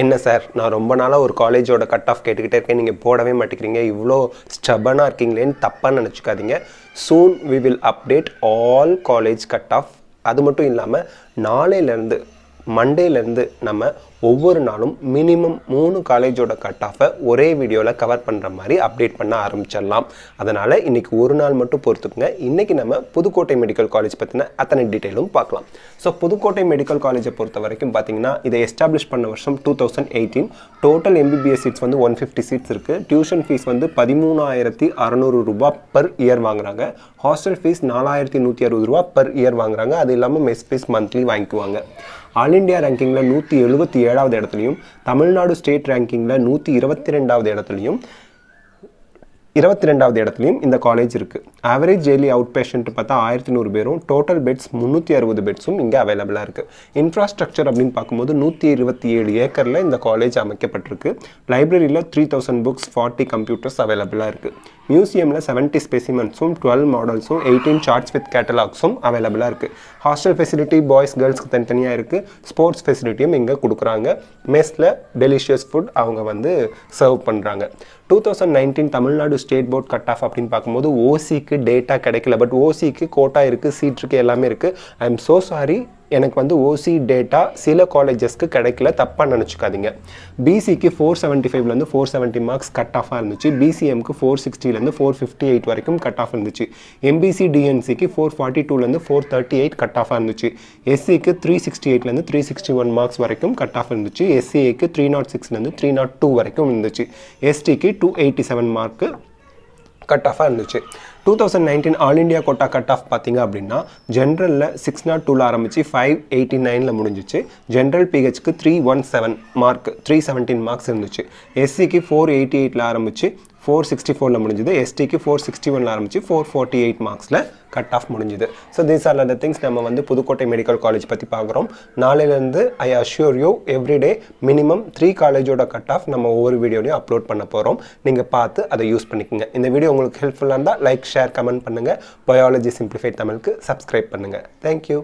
என்ன சார் நான் ரொம்ப நாளாக ஒரு காலேஜோட கட் ஆஃப் கேட்டுக்கிட்டே இருக்கேன் நீங்கள் போடவே மாட்டேங்கிறீங்க இவ்வளோ ஸ்டபனாக இருக்கீங்களேன்னு தப்பாக நினச்சிக்காதீங்க soon we will update all college cut off அது மட்டும் இல்லாமல் நாளையிலேருந்து மண்டேலேருந்து நம்ம ஒவ்வொரு நாளும் மினிமம் மூணு காலேஜோட கட் ஆஃபை ஒரே வீடியோவில் கவர் பண்ணுற மாதிரி அப்டேட் பண்ண ஆரம்பிச்சிடலாம் அதனால் இன்றைக்கி ஒரு நாள் மட்டும் பொறுத்துக்குங்க இன்றைக்கி நம்ம புதுக்கோட்டை மெடிக்கல் காலேஜ் பற்றின அத்தனை டீட்டெயிலும் பார்க்கலாம் ஸோ புதுக்கோட்டை மெடிக்கல் காலேஜை பொறுத்த வரைக்கும் பார்த்திங்கன்னா இதை எஸ்டாப்ளிஷ் பண்ண வருஷம் two thousand eighteen total MBBS seats வந்து ஒன் ஃபிஃப்டி சீட்ஸ் இருக்குது டியூஷன் ஃபீஸ் வந்து பதிமூணாயிரத்தி அறநூறு ரூபா பர் இயர் வாங்குறாங்க ஹாஸ்டல் ஃபீஸ் நாலாயிரத்தி நூற்றி அறுபது ரூபா பர் இயர் வாங்குறாங்க அது இல்லாமல் மெஸ் ஃபீஸ் மந்த்லி வாங்கிக்குவாங்க ஆல் இண்டியா ரேங்கிங்கில் நூற்றி எழுபத்தி ஏழாவது இடத்துலையும் தமிழ்நாடு ஸ்டேட் ரேங்கிங்கில் நூற்றி இருபத்தி ரெண்டாவது இடத்துலையும் இருபத்தி ரெண்டாவது இடத்துலையும் இந்த காலேஜ் இருக்குது ஆவரேஜ் டெய்லி அவுட் பேஷண்ட் பார்த்தா ஆயிரத்தி நூறு பேரும் டோட்டல் பெட்ஸ் முந்நூற்றி அறுபது பெட்ஸும் இங்கே அவைலபிளாக இருக்குது இன்ஃப்ராஸ்ட்ரக்சர் அப்படின்னு பார்க்கும்போது நூற்றி இருபத்தி ஏழு ஏக்கரில் இந்த காலேஜ் அமைக்கப்பட்டிருக்கு லைப்ரரியில் three thousand books forty computers அவைலபிளாக இருக்குது மியூசியமில் செவன்ட்டி ஸ்பெசிமெண்ட்ஸும் டுவெல் மாடல்ஸும் எயிட்டீன் சார்ட்ஸ் வித் கேட்டலாக்ஸும் அவைலபிளாக இருக்குது ஹாஸ்டல் ஃபெசிலிட்டி பாய்ஸ் கேர்ள்ஸ்க்கு தனித்தனியாக இருக்குது ஸ்போர்ட்ஸ் ஃபெசிலிட்டியும் இங்கே கொடுக்குறாங்க மெஸ்ஸில் டெலிஷியஸ் ஃபுட் அவங்க வந்து சர்வ் பண்ணுறாங்க two thousand nineteen Tamil Nadu state board cut off அப்படின்னு பார்க்கும்போது ஓசிக்கு டேட்டா கிடைக்கல பட் ஓசிக்கு கோட்டா இருக்குது சீட் இருக்குது எல்லாமே இருக்குது ஐ எம் ஸோ சாரி எனக்கு வந்து ஓசி டேட்டா சில காலேஜஸ்க்கு கிடைக்கல தப்பாக நினச்சிக்காதீங்க பிசிக்கு ஃபோர் செவன்ட்டி ஃபைவ்லேருந்து ஃபோர் செவன்ட்டி மார்க்ஸ் கட் ஆஃபாக இருந்துச்சு பிசிஎம்க்கு ஃபோர் சிக்ஸ்டிலேருந்து ஃபோர் ஃபிஃப்டி எயிட் வரைக்கும் கட் ஆஃப் இருந்துச்சு எம்பிசி டிஎன்சிக்கு ஃபோர் ஃபார்ட்டி டூலேருந்து ஃபோர் தேர்ட்டி எயிட் கட் ஆஃபாக இருந்துச்சு எஸ்சிக்கு த்ரீ சிக்ஸ்டி எயிட்லேருந்து த்ரீ சிக்ஸ்டி ஒன் மார்க்ஸ் வரைக்கும் கட் ஆஃப் இருந்துச்சு எஸ்சிஏக்கு த்ரீ நாட் சிக்ஸ்லேருந்து த்ரீ நாட் டூ வரைக்கும் இருந்துச்சு எஸ்டிக்கு two eighty seven mark cut ஆஃபாக இருந்துச்சு two thousand nineteen all India quota cut off பார்த்தீங்க அப்படின்னா ஜென்ரலில் சிக்ஸ் நாட் டூவில் ஆரம்பித்து ஃபைவ் எயிட்டி நைனில் முடிஞ்சிச்சு ஜென்ரல் பிஹெச்க்கு three one seven mark three seventeen marks இருந்துச்சு எஸ்சிக்கு ஃபோர் எயிட்டி எயிட்டில் ஆரம்பித்து ஃபோர் சிக்ஸ்டி ஃபோரில் முடிஞ்சுது எஸ்டிக்கு ஃபோர் சிக்ஸ்டி ஒன் ஆரம்பிச்சு ஃபோர் ஃபோர்ட்டி எயிட் மார்க்ஸில் கட் ஆஃப் முடிஞ்சுது so these are the things நம்ம வந்து புதுக்கோட்டை மெடிக்கல் காலேஜ் பற்றி பார்க்குறோம் நாளையிலேருந்து I assure you everyday minimum three காலேஜோட கட் ஆஃப் நம்ம ஒவ்வொரு வீடியோலையும் அப்லோட் பண்ண போகிறோம் நீங்கள் பார்த்து அதை யூஸ் பண்ணிக்கோங்க இந்த வீடியோ உங்களுக்கு ஹெல்ப்ஃபுல்லாக இருந்தால் லைக் ஷேர் கமெண்ட் பண்ணுங்கள் பயாலஜி சிம்பிளிஃபைட் தமிழுக்கு சப்ஸ்கிரைப் பண்ணுங்கள் தேங்க்யூ